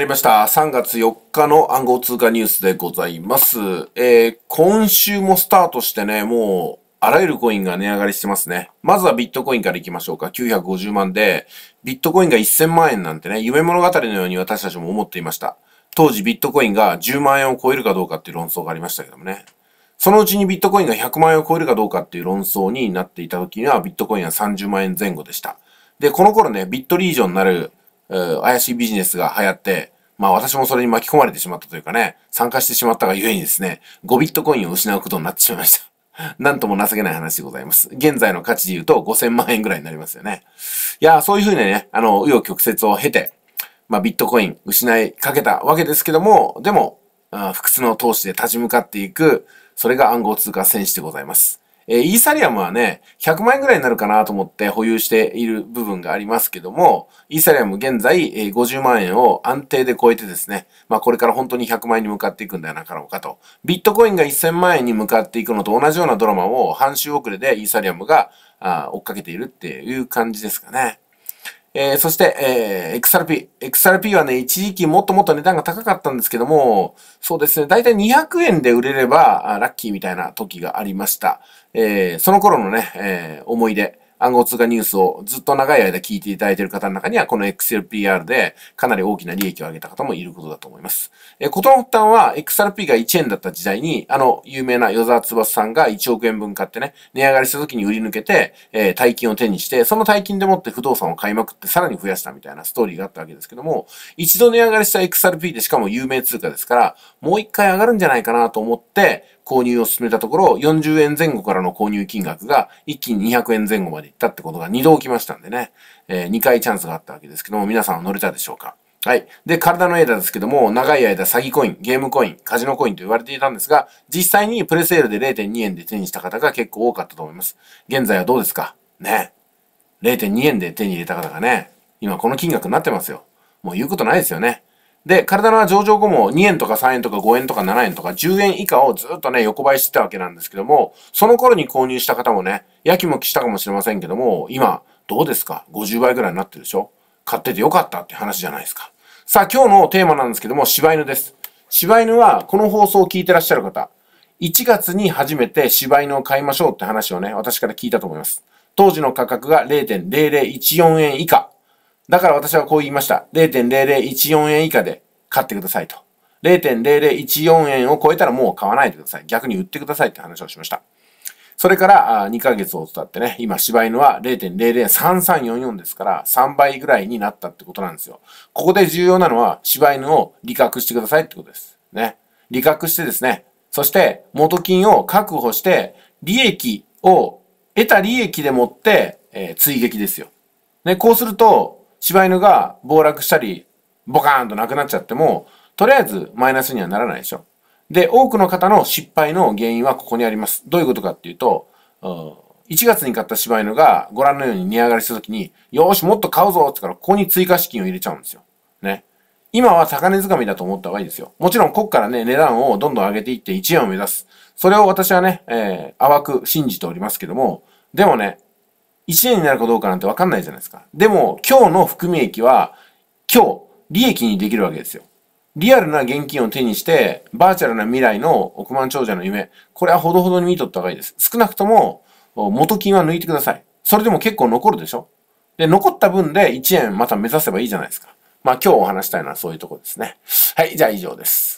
りました。3月4日の暗号通貨ニュースでございます。えー、今週もスタートしてね、もう、あらゆるコインが値上がりしてますね。まずはビットコインから行きましょうか。950万で、ビットコインが1000万円なんてね、夢物語のように私たちも思っていました。当時ビットコインが10万円を超えるかどうかっていう論争がありましたけどもね。そのうちにビットコインが100万円を超えるかどうかっていう論争になっていた時には、ビットコインは30万円前後でした。で、この頃ね、ビットリージョンになる怪しいビジネスが流行って、まあ私もそれに巻き込まれてしまったというかね、参加してしまったがゆえにですね、5ビットコインを失うことになってしまいました。なんとも情けない話でございます。現在の価値で言うと5000万円ぐらいになりますよね。いやそういうふうにね、あの、紆余曲折を経て、まあビットコイン失いかけたわけですけども、でも、複不屈の闘志で立ち向かっていく、それが暗号通貨戦士でございます。えイーサリアムはね、100万円ぐらいになるかなと思って保有している部分がありますけども、イーサリアム現在、え50万円を安定で超えてですね、まあこれから本当に100万円に向かっていくんではなかろうかと。ビットコインが1000万円に向かっていくのと同じようなドラマを半周遅れでイーサリアムがあ追っかけているっていう感じですかね。えー、そして、えー、XRP。XRP はね、一時期もっともっと値段が高かったんですけども、そうですね、だいたい200円で売れれば、ラッキーみたいな時がありました。えー、その頃のね、えー、思い出。暗号通貨ニュースをずっと長い間聞いていただいている方の中には、この XLPR でかなり大きな利益を上げた方もいることだと思います。えー、ことの発端は、XRP が1円だった時代に、あの、有名な与沢翼さんが1億円分買ってね、値上がりした時に売り抜けて、えー、大金を手にして、その大金でもって不動産を買いまくってさらに増やしたみたいなストーリーがあったわけですけども、一度値上がりした XRP でしかも有名通貨ですから、もう一回上がるんじゃないかなと思って、購入を進めたところ、40円前後からの購入金額が一気に200円前後までいったってことが2度起きましたんでね、えー、2回チャンスがあったわけですけども、皆さんは乗れたでしょうかはい。で、体の枝ですけども、長い間詐欺コイン、ゲームコイン、カジノコインと言われていたんですが、実際にプレセールで0.2円で手にした方が結構多かったと思います。現在はどうですかね。0.2円で手に入れた方がね、今この金額になってますよ。もう言うことないですよね。で、体の上場後も2円とか3円とか5円とか7円とか10円以下をずっとね、横ばいしてたわけなんですけども、その頃に購入した方もね、やきもきしたかもしれませんけども、今、どうですか ?50 倍ぐらいになってるでしょ買っててよかったって話じゃないですか。さあ、今日のテーマなんですけども、柴犬です。柴犬は、この放送を聞いてらっしゃる方、1月に初めて柴犬を買いましょうって話をね、私から聞いたと思います。当時の価格が0.0014円以下。だから私はこう言いました。0.0014円以下で買ってくださいと。0.0014円を超えたらもう買わないでください。逆に売ってくださいって話をしました。それから2ヶ月を経ってね、今柴犬は0.003344ですから3倍ぐらいになったってことなんですよ。ここで重要なのは柴犬を利確してくださいってことです。ね。利確してですね、そして元金を確保して利益を得た利益でもって、えー、追撃ですよ。ね、こうすると、柴犬が暴落したり、ボカーンとなくなっちゃっても、とりあえずマイナスにはならないでしょ。で、多くの方の失敗の原因はここにあります。どういうことかっていうと、1月に買った柴犬がご覧のように値上がりした時に、よーし、もっと買うぞってから、ここに追加資金を入れちゃうんですよ。ね。今は高値掴みだと思った方がいいですよ。もちろん、こっからね、値段をどんどん上げていって1円を目指す。それを私はね、えー、淡く信じておりますけども、でもね、1年になるかどうかなんてわかんないじゃないですか。でも、今日の含み益は、今日、利益にできるわけですよ。リアルな現金を手にして、バーチャルな未来の億万長者の夢、これはほどほどに見とった方がいいです。少なくとも、元金は抜いてください。それでも結構残るでしょで、残った分で1円また目指せばいいじゃないですか。まあ今日お話したいのはそういうとこですね。はい、じゃあ以上です。